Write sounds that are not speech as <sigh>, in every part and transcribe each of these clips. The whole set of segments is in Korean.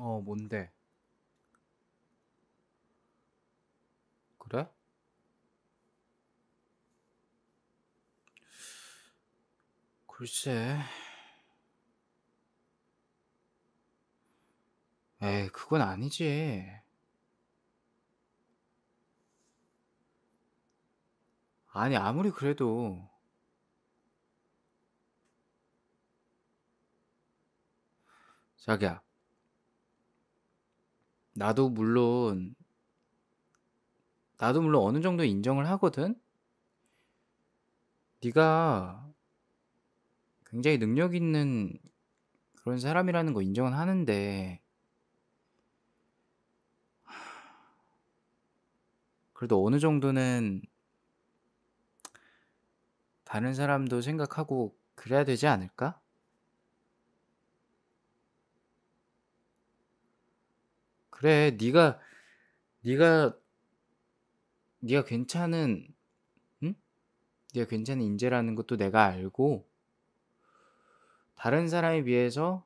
어, 뭔데? 그래? 글쎄. 에 그건 아니지. 아니, 아무리 그래도 자기야, 나도 물론 나도 물론 어느 정도 인정을 하거든. 네가 굉장히 능력 있는 그런 사람이라는 거 인정은 하는데 그래도 어느 정도는 다른 사람도 생각하고 그래야 되지 않을까? 그래 네가 네가 네가 괜찮은 응? 네가 괜찮은 인재라는 것도 내가 알고 다른 사람에 비해서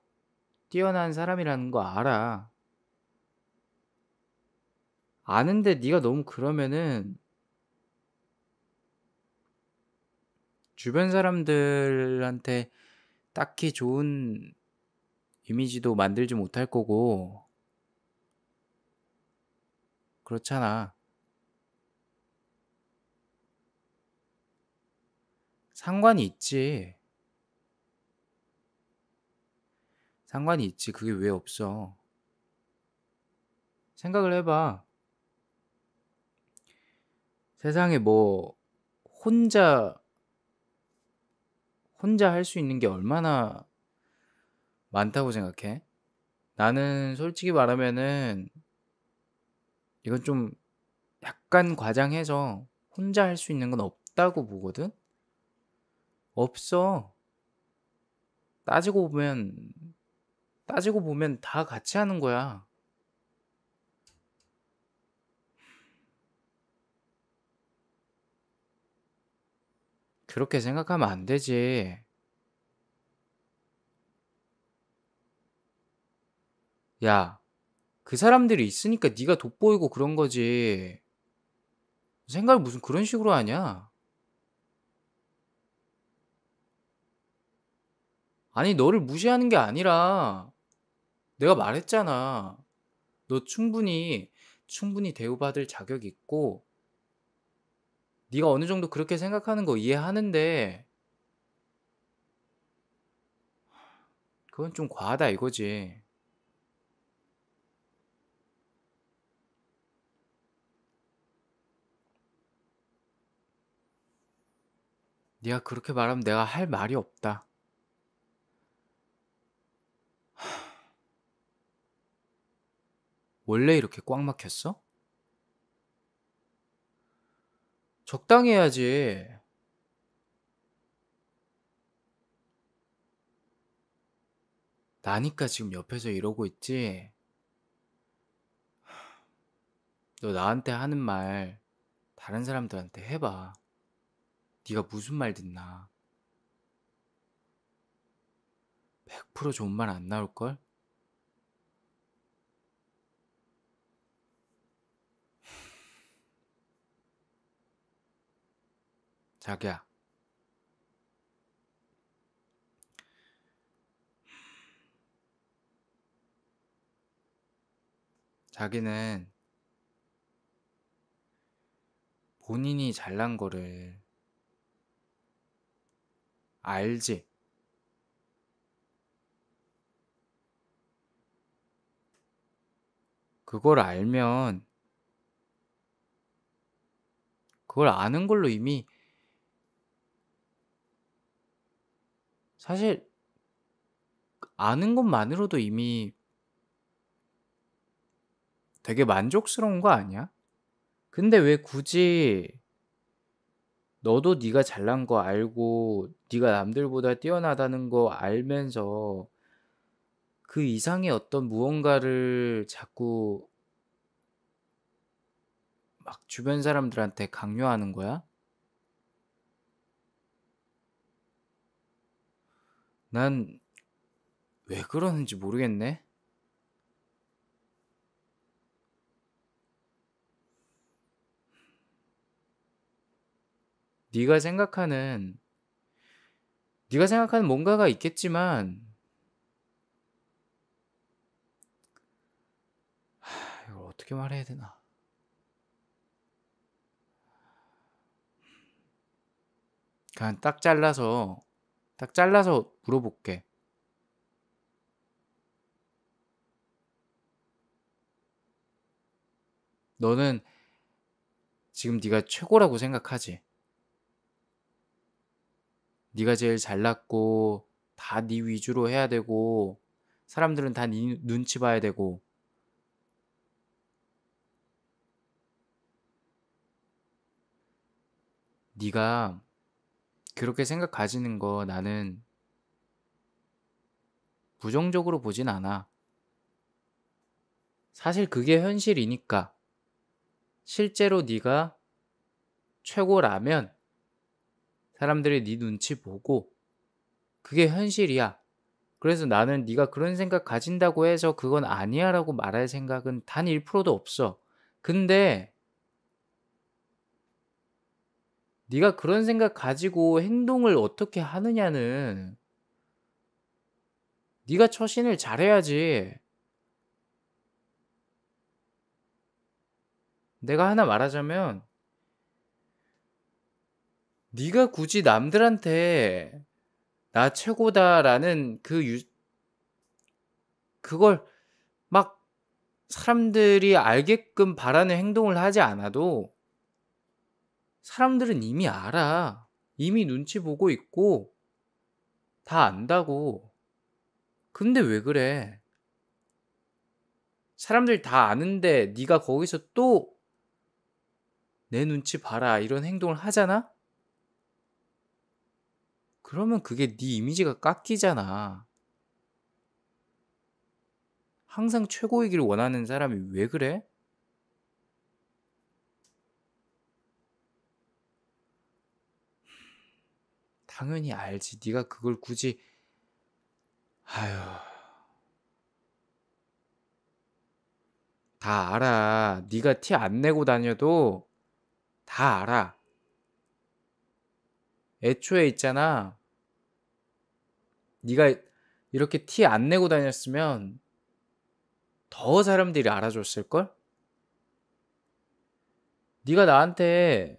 뛰어난 사람이라는 거 알아. 아는데 네가 너무 그러면은 주변 사람들한테 딱히 좋은 이미지도 만들지 못할 거고 그렇잖아. 상관이 있지. 상관이 있지. 그게 왜 없어? 생각을 해봐. 세상에 뭐, 혼자, 혼자 할 수 있는 게 얼마나 많다고 생각해? 나는 솔직히 말하면은 이건 좀 약간 과장해서 혼자 할 수 있는 건 없다고 보거든? 없어. 따지고 보면, 따지고 보면 다 같이 하는 거야. 그렇게 생각하면 안 되지. 야, 그 사람들이 있으니까 네가 돋보이고 그런 거지. 생각을 무슨 그런 식으로 하냐? 아니, 너를 무시하는 게 아니라 내가 말했잖아. 너 충분히 충분히 대우받을 자격 있고 네가 어느 정도 그렇게 생각하는 거 이해하는데 그건 좀 과하다 이거지. 네가 그렇게 말하면 내가 할 말이 없다. <sighs> 원래 이렇게 꽉 막혔어? 적당히 해야지. 나니까 지금 옆에서 이러고 있지. <sighs> 너 나한테 하는 말 다른 사람들한테 해봐. 네가 무슨 말 듣나. 100% 좋은 말 안 나올걸? 자기야. 자기는 본인이 잘난 거를 알지. 그걸 알면 그걸 아는 걸로 이미 사실 아는 것만으로도 이미 되게 만족스러운 거 아니야? 근데 왜 굳이 너도 네가 잘난 거 알고 네가 남들보다 뛰어나다는 거 알면서 그 이상의 어떤 무언가를 자꾸 막 주변 사람들한테 강요하는 거야? 난 왜 그러는지 모르겠네. 네가 생각하는 네가 생각하는 뭔가가 있겠지만 하, 이걸 어떻게 말해야 되나? 그냥 딱 잘라서 딱 잘라서 물어볼게. 너는 지금 네가 최고라고 생각하지? 네가 제일 잘났고 다 네 위주로 해야 되고 사람들은 다 네 눈치 봐야 되고 네가 그렇게 생각 가지는 거 나는 부정적으로 보진 않아. 사실 그게 현실이니까 실제로 네가 최고라면 사람들이 네 눈치 보고 그게 현실이야. 그래서 나는 네가 그런 생각 가진다고 해서 그건 아니야라고 말할 생각은 단 1%도 없어. 근데 네가 그런 생각 가지고 행동을 어떻게 하느냐는 네가 처신을 잘해야지. 내가 하나 말하자면 네가 굳이 남들한테 나 최고다라는 그 유, 그걸 막 사람들이 알게끔 바라는 행동을 하지 않아도 사람들은 이미 알아. 이미 눈치 보고 있고 다 안다고. 근데 왜 그래? 사람들 다 아는데 네가 거기서 또 내 눈치 봐라 이런 행동을 하잖아? 그러면 그게 네 이미지가 깎이잖아. 항상 최고이길 원하는 사람이 왜 그래? 당연히 알지. 네가 그걸 굳이 아휴. 다 알아. 네가 티 안 내고 다녀도 다 알아. 애초에 있잖아. 네가 이렇게 티 안 내고 다녔으면 더 사람들이 알아줬을 걸? 네가 나한테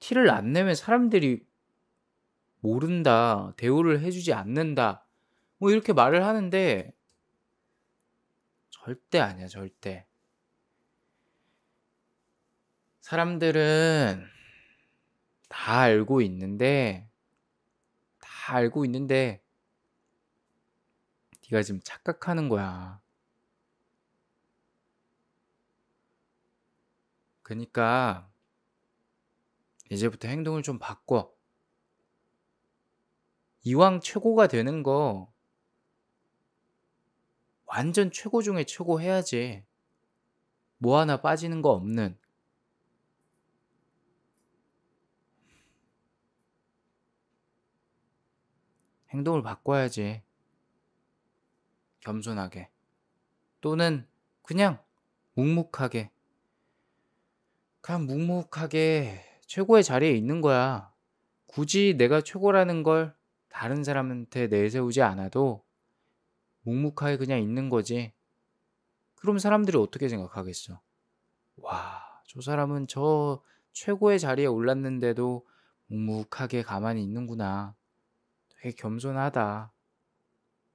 티를 안 내면 사람들이 모른다, 대우를 해주지 않는다, 뭐 이렇게 말을 하는데 절대 아니야, 절대. 사람들은 다 알고 있는데, 다 알고 있는데, 네가 지금 착각하는 거야. 그러니까 이제부터 행동을 좀 바꿔. 이왕 최고가 되는 거 완전 최고 중에 최고 해야지. 뭐 하나 빠지는 거 없는. 행동을 바꿔야지. 겸손하게 또는 그냥 묵묵하게 그냥 묵묵하게 최고의 자리에 있는 거야. 굳이 내가 최고라는 걸 다른 사람한테 내세우지 않아도 묵묵하게 그냥 있는 거지. 그럼 사람들이 어떻게 생각하겠어? 와, 저 사람은 저 최고의 자리에 올랐는데도 묵묵하게 가만히 있는구나. 되게 겸손하다.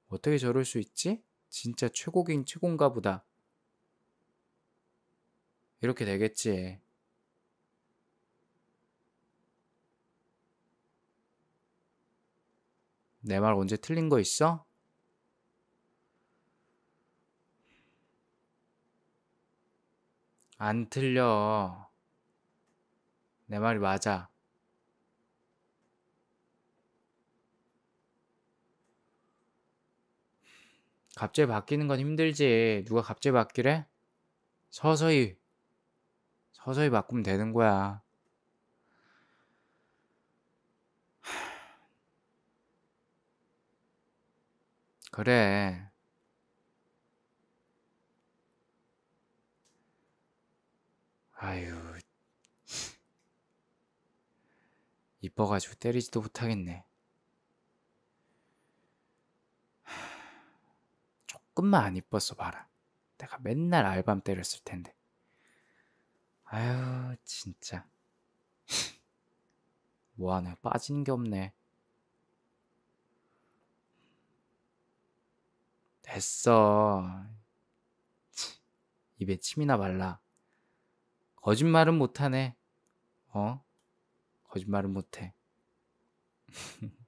어떻게 저럴 수 있지? 진짜 최고긴 최고인가 보다. 이렇게 되겠지. 내 말 언제 틀린 거 있어? 안 틀려. 내 말이 맞아. 갑자기 바뀌는 건 힘들지. 누가 갑자기 바뀌래? 서서히, 서서히 바꾸면 되는 거야. <sighs> 그래. 아유. <sighs> 이뻐가지고 때리지도 못하겠네. 조금만 안 이뻤어 봐라. 내가 맨날 알밤 때렸을 텐데. 아휴 진짜. <laughs> 뭐하나 빠진 게 없네. 됐어. 입에 침이나 발라. 거짓말은 못하네. 어? 거짓말은 못해. <laughs>